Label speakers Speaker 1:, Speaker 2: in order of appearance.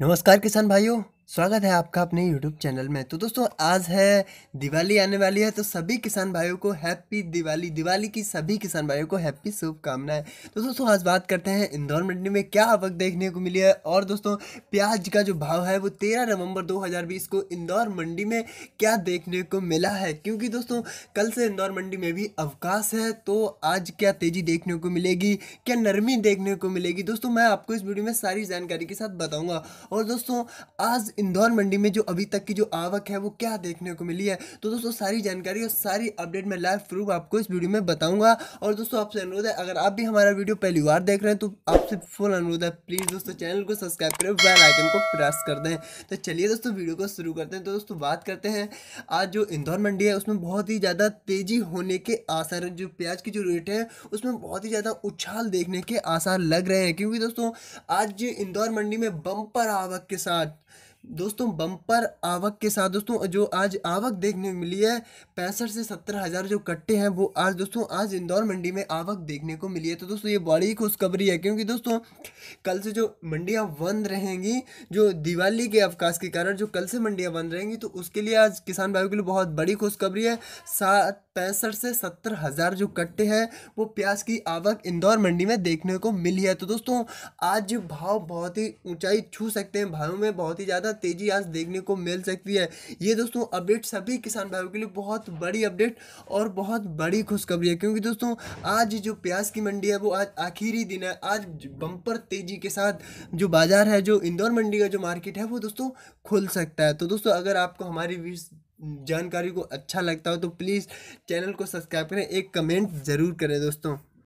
Speaker 1: नमस्कार किसान भाइयों स्वागत है आपका अपने YouTube चैनल में तो दोस्तों आज है दिवाली आने वाली है तो सभी किसान भाइयों को हैप्पी दिवाली दिवाली की सभी किसान भाइयों को हैप्पी शुभकामनाएं तो दोस्तों आज बात करते हैं इंदौर मंडी में क्या आवक देखने को मिली है और दोस्तों प्याज का जो भाव है वो 13 नवंबर 2020 को इंदौर मंडी में क्या देखने को मिला है क्योंकि दोस्तों कल से इंदौर मंडी में भी अवकाश है तो आज क्या तेज़ी देखने को मिलेगी क्या नरमी देखने को मिलेगी दोस्तों मैं आपको इस वीडियो में सारी जानकारी के साथ बताऊँगा और दोस्तों आज इंदौर मंडी में जो अभी तक की जो आवक है वो क्या देखने को मिली है तो दोस्तों सारी जानकारी और सारी अपडेट मैं लाइव प्रूफ आपको इस वीडियो में बताऊंगा और दोस्तों आपसे अनुरोध है अगर आप भी हमारा वीडियो पहली बार देख रहे हैं तो आपसे फुल अनुरोध है प्लीज़ दोस्तों चैनल को सब्सक्राइब करें बेल आइकन को प्रेस कर दें तो चलिए दोस्तों वीडियो को शुरू करते हैं तो दोस्तों बात करते हैं आज जो इंदौर मंडी है उसमें बहुत ही ज़्यादा तेज़ी होने के आसार जो प्याज की जो रेट है उसमें बहुत ही ज़्यादा उछाल देखने के आसार लग रहे हैं क्योंकि दोस्तों आज इंदौर मंडी में बम्पर आवक के साथ दोस्तों बम्पर आवक के साथ दोस्तों जो आज आवक देखने को मिली है पैंसठ से सत्तर हज़ार जो कट्टे हैं वो आज दोस्तों आज इंदौर मंडी में आवक देखने को मिली है तो दोस्तों ये बड़ी खुशखबरी है क्योंकि दोस्तों कल से जो मंडियाँ बंद रहेंगी जो दिवाली के अवकाश के कारण जो कल से मंडियाँ बंद रहेंगी तो उसके लिए आज किसान भाइयों के लिए बहुत बड़ी खुशखबरी है सात पैंसठ से सत्तर हज़ार जो कट्टे हैं वो प्याज की आवक इंदौर मंडी में देखने को मिली है तो दोस्तों आज भाव बहुत ही ऊंचाई छू सकते हैं भावों में बहुत ही ज़्यादा तेज़ी आज देखने को मिल सकती है ये दोस्तों अपडेट सभी किसान भाइयों के लिए बहुत बड़ी अपडेट और बहुत बड़ी खुशखबरी है क्योंकि दोस्तों आज जो प्याज की मंडी है वो आज आखिरी दिन है आज बम्पर तेज़ी के साथ जो बाज़ार है जो इंदौर मंडी का जो मार्केट है वो दोस्तों खुल सकता है तो दोस्तों अगर आपको हमारी जानकारी को अच्छा लगता हो तो प्लीज़ चैनल को सब्सक्राइब करें एक कमेंट ज़रूर करें दोस्तों